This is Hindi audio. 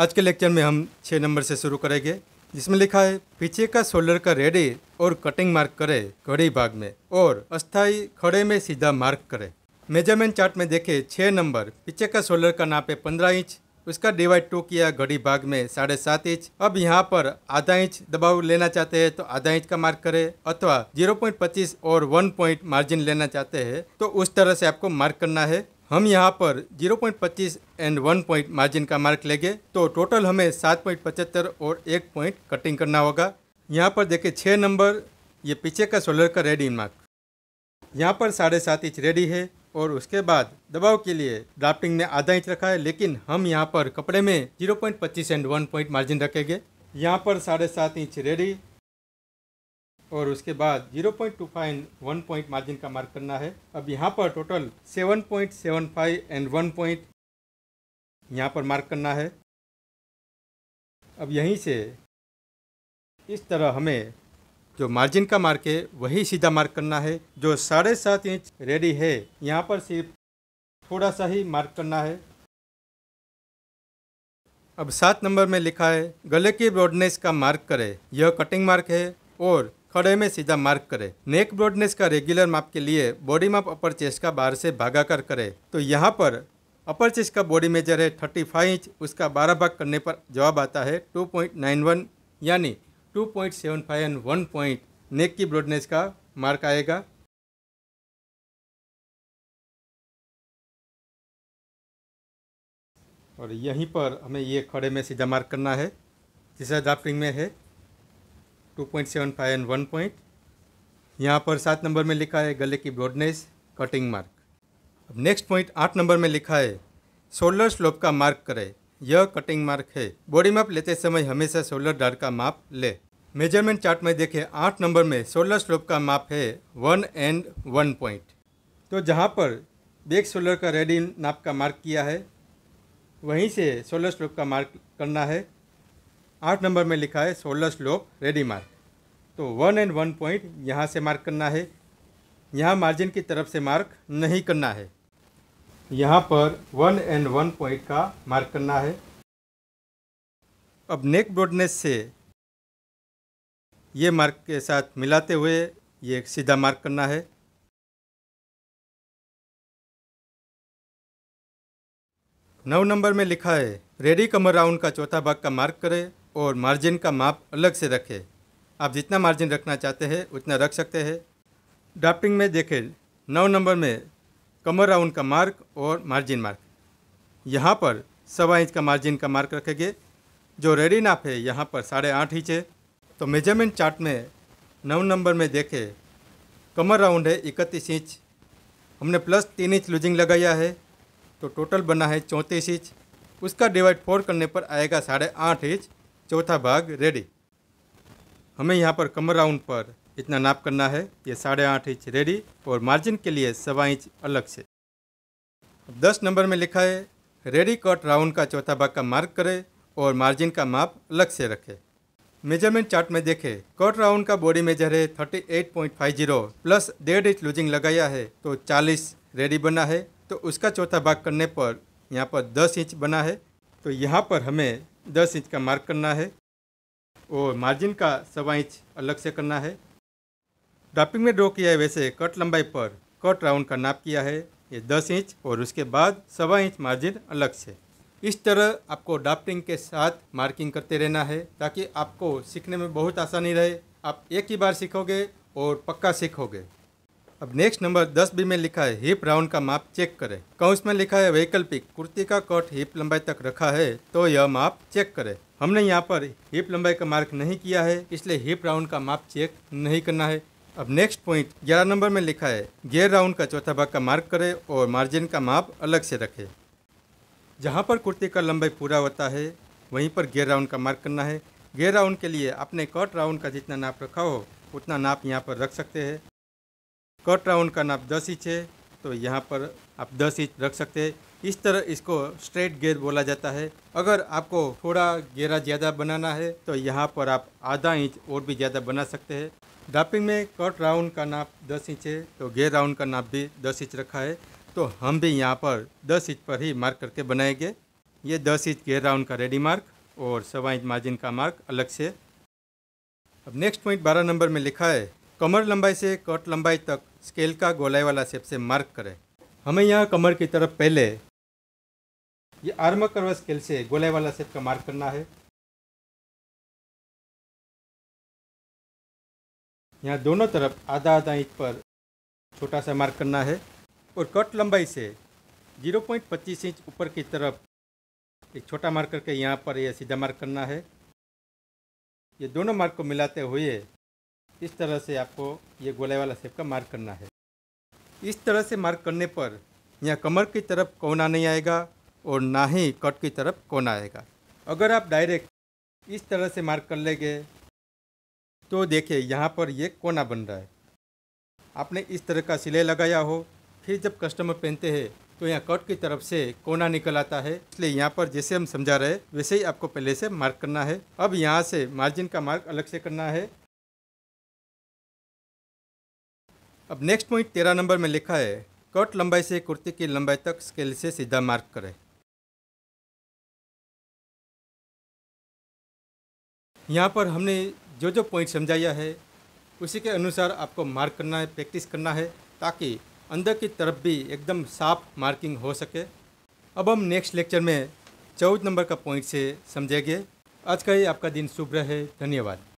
आज के लेक्चर में हम छः नंबर से शुरू करेंगे जिसमें लिखा है पीछे का सोलर का रेडी और कटिंग मार्क करें घड़ी भाग में और अस्थाई खड़े में सीधा मार्क करें मेजरमेंट चार्ट में देखें छः नंबर पीछे का सोलर का नापे पंद्रह इंच उसका डिवाइड टू किया घड़ी भाग में साढ़े सात इंच अब यहाँ पर आधा इंच दबाव लेना चाहते हैं तो आधा इंच का मार्क करें अथवा 0.25 और 1 पॉइंट मार्जिन लेना चाहते हैं तो उस तरह से आपको मार्क करना है हम यहाँ पर 0.25 एंड 1 पॉइंट मार्जिन का मार्क लेंगे तो टोटल हमें 7.75 और 1 पॉइंट कटिंग करना होगा यहाँ पर देखें छः नंबर ये पीछे का सोलर का रेडी मार्क यहाँ पर साढ़े सात इंच रेडी है और उसके बाद दबाव के लिए ड्राफ्टिंग ने आधा इंच रखा है लेकिन हम यहाँ पर कपड़े में 0.25 एंड 1 पॉइंट मार्जिन रखेंगे यहाँ पर साढ़े सात इंच रेडी और उसके बाद 0.25 एंड वन पॉइंट मार्जिन का मार्क करना है अब यहाँ पर टोटल 7.75 एंड 1 पॉइंट यहाँ पर मार्क करना है अब यहीं से इस तरह हमें जो मार्जिन का मार्क है वही सीधा मार्क करना है जो साढ़े सात इंच रेडी है यहाँ पर सिर्फ थोड़ा सा ही मार्क करना है अब सात नंबर में लिखा है गले की ब्रॉडनेस का मार्क करें यह कटिंग मार्क है और खड़े में सीधा मार्क करें नेक ब्रॉडनेस का रेगुलर माप के लिए बॉडी माप अपर चेस्ट का बाहर से भागाकार करें तो यहाँ पर अपर चेस्ट का बॉडी मेजर है 35 इंच उसका 12 भाग करने पर जवाब आता है 2.91 यानी 2.75 एंड वन पॉइंट नेक की ब्रॉडनेस का मार्क आएगा और यहीं पर हमें ये खड़े में सीधा मार्क करना है जिसे ड्राफ्टिंग में है 2.75 एंड 1 पॉइंट यहाँ पर सात नंबर में लिखा है गले की ब्रॉडनेस कटिंग मार्क अब नेक्स्ट पॉइंट आठ नंबर में लिखा है शोल्डर स्लोप का मार्क करें यह कटिंग मार्क है बॉडी माप लेते समय हमेशा शोल्डर डार का माप ले मेजरमेंट चार्ट में देखें आठ नंबर में शोल्डर स्लोप का माप है वन एंड वन पॉइंट तो जहाँ पर बेग शोल्डर का रेडी नाप का मार्क किया है वहीं से शोल्डर स्लोप का मार्क करना है आठ नंबर में लिखा है सोलह स्लोप रेडी मार्क तो वन एंड वन पॉइंट यहाँ से मार्क करना है यहाँ मार्जिन की तरफ से मार्क नहीं करना है यहाँ पर वन एंड वन पॉइंट का मार्क करना है अब नेक ब्रॉडनेस से ये मार्क के साथ मिलाते हुए ये सीधा मार्क करना है नौ नंबर में लिखा है रेडी कमर राउंड का चौथा भाग का मार्क करें और मार्जिन का माप अलग से रखें आप जितना मार्जिन रखना चाहते हैं उतना रख सकते हैं ड्राफ्टिंग में देखें नौ नंबर में कमर राउंड का मार्क और मार्जिन मार्क यहाँ पर सवा इंच का मार्जिन का मार्क रखेंगे जो रेडी नाप है यहाँ पर साढ़े आठ इंच है तो मेजरमेंट चार्ट में नौ नंबर में देखें कमर राउंड है इकतीस इंच हमने प्लस तीन इंच लूजिंग लगाया है तो टोटल बना है चौंतीस इंच उसका डिवाइड फोर करने पर आएगा साढ़े आठ इंच चौथा भाग रेडी हमें यहाँ पर कमर राउंड पर इतना नाप करना है ये साढ़े आठ इंच रेडी और मार्जिन के लिए सवा इंच अलग से दस नंबर में लिखा है रेडी कट राउंड का चौथा भाग का मार्क करें और मार्जिन का माप अलग से रखें मेजरमेंट चार्ट में देखें कट राउंड का बॉडी मेजर है thirty eight point five zero plus डेढ़ इंच लूजिंग लगाया है तो चालीस रेडी बना है तो उसका चौथा भाग करने पर यहाँ पर दस इंच बना है तो यहाँ पर हमें दस इंच का मार्क करना है और मार्जिन का सवा इंच अलग से करना है ड्रापिंग में ड्रॉ किया है वैसे कट लंबाई पर कट राउंड का नाप किया है ये दस इंच और उसके बाद सवा इंच मार्जिन अलग से इस तरह आपको ड्राफ्टिंग के साथ मार्किंग करते रहना है ताकि आपको सीखने में बहुत आसानी रहे आप एक ही बार सीखोगे और पक्का सीखोगे अब नेक्स्ट नंबर दस बी में लिखा है हिप राउंड का माप चेक करें काउंस में लिखा है वैकल्पिक कुर्ती का कट हिप लंबाई तक रखा है तो यह माप चेक करें हमने यहाँ पर हिप लंबाई का मार्क नहीं किया है इसलिए हिप राउंड का माप चेक नहीं करना है अब नेक्स्ट पॉइंट ग्यारह नंबर में लिखा है गेयर राउंड का चौथा भाग का मार्क करें और मार्जिन का माप अलग से रखें जहाँ पर कुर्ती का लंबाई पूरा होता है वहीं पर गेयर राउंड का मार्क करना है गेयर राउंड के लिए आपने कट राउंड का जितना नाप रखा हो उतना नाप यहाँ पर रख सकते हैं कट राउंड का नाप दस इंच है तो यहाँ पर आप दस इंच रख सकते हैं इस तरह इसको स्ट्रेट गेयर बोला जाता है अगर आपको थोड़ा गेरा ज़्यादा बनाना है तो यहाँ पर आप आधा इंच और भी ज़्यादा बना सकते हैं डापिंग में कट राउंड का नाप दस इंच है तो गेयर राउंड का नाप भी दस इंच रखा है तो हम भी यहाँ पर दस इंच पर ही मार्क करके बनाएंगे ये दस इंच गेयर राउंड का रेडी मार्क और सवा इंच मार्जिन का मार्क अलग से अब नेक्स्ट पॉइंट बारह नंबर में लिखा है कमर लंबाई से कट लंबाई तक स्केल का गोलाई वाला शेप से मार्क करें हमें यहाँ कमर की तरफ पहले ये आर्म करवा स्केल से गोलाई वाला शेप का मार्क करना है यहाँ दोनों तरफ आधा आधा इंच पर छोटा सा मार्क करना है और कट लंबाई से 0.25 इंच ऊपर की तरफ एक छोटा मार्क करके यहाँ पर यह सीधा मार्क करना है ये दोनों मार्क को मिलाते हुए इस तरह से आपको ये गोलाई वाला सेप का मार्क करना है इस तरह से मार्क करने पर यहाँ कमर की तरफ कोना नहीं आएगा और ना ही कट की तरफ कोना आएगा अगर आप डायरेक्ट इस तरह से मार्क कर लेंगे तो देखिए यहाँ पर ये कोना बन रहा है आपने इस तरह का सिलाई लगाया हो फिर जब कस्टमर पहनते हैं तो यहाँ कट की तरफ से कोना निकल आता है इसलिए यहाँ पर जैसे हम समझा रहे वैसे ही आपको पहले से मार्क करना है अब यहाँ से मार्जिन का मार्क अलग से करना है अब नेक्स्ट पॉइंट तेरह नंबर में लिखा है कट लंबाई से कुर्ती की लंबाई तक स्केल से सीधा मार्क करें यहाँ पर हमने जो जो पॉइंट समझाया है उसी के अनुसार आपको मार्क करना है प्रैक्टिस करना है ताकि अंदर की तरफ भी एकदम साफ मार्किंग हो सके अब हम नेक्स्ट लेक्चर में चौदह नंबर का पॉइंट से समझेंगे आज का ही आपका दिन शुभ रहे धन्यवाद